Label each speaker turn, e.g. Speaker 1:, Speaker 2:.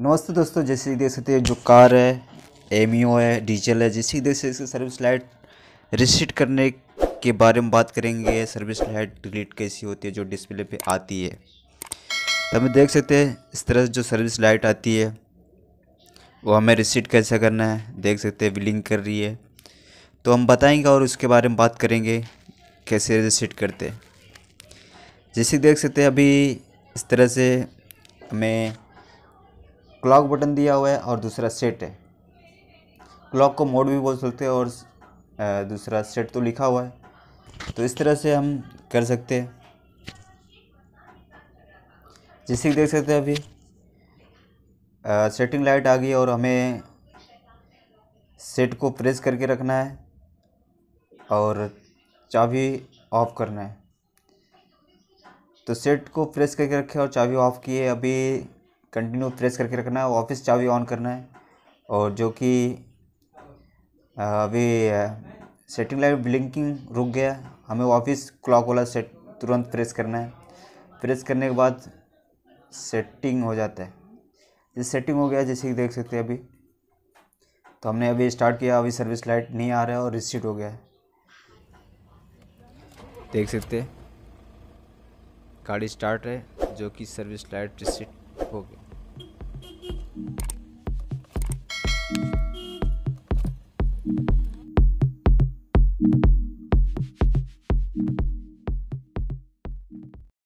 Speaker 1: नमस्ते दोस्तों जैसे देख सकते हैं जो कार है एम e है डीजल है जैसे देख सकते सर्विस लाइट रिसीट करने के बारे में बात करेंगे सर्विस लाइट डिलीट कैसी होती है जो डिस्प्ले पे आती है तो हमें देख सकते हैं इस तरह से जो सर्विस लाइट आती है वो हमें रिसीट कैसे करना है देख सकते हैं विलिंग कर रही है तो हम बताएंगे और उसके बारे में बात करेंगे कैसे रिसीट करते जैसे देख सकते हैं अभी इस तरह से हमें क्लॉक बटन दिया हुआ है और दूसरा सेट है क्लॉक को मोड भी बोल सकते हैं और दूसरा सेट तो लिखा हुआ है तो इस तरह से हम कर सकते हैं जैसे कि देख सकते हैं अभी आ, सेटिंग लाइट आ गई और हमें सेट को प्रेस करके रखना है और चाबी ऑफ करना है तो सेट को प्रेस करके रखे और चाबी ऑफ किए अभी कंटिन्यू प्रेस करके रखना है ऑफिस चाबी ऑन करना है और जो कि अभी सेटिंग लाइट ब्लिंकिंग रुक गया हमें ऑफिस क्लॉक वाला सेट तुरंत प्रेस करना है प्रेस करने के बाद सेटिंग हो जाता है जैसे सेटिंग हो गया जैसे कि देख सकते हैं अभी तो हमने अभी स्टार्ट किया अभी सर्विस लाइट नहीं आ रहा है और रिसीट हो
Speaker 2: गया है देख सकते गाड़ी स्टार्ट है जो कि सर्विस लाइट रिसिट होगी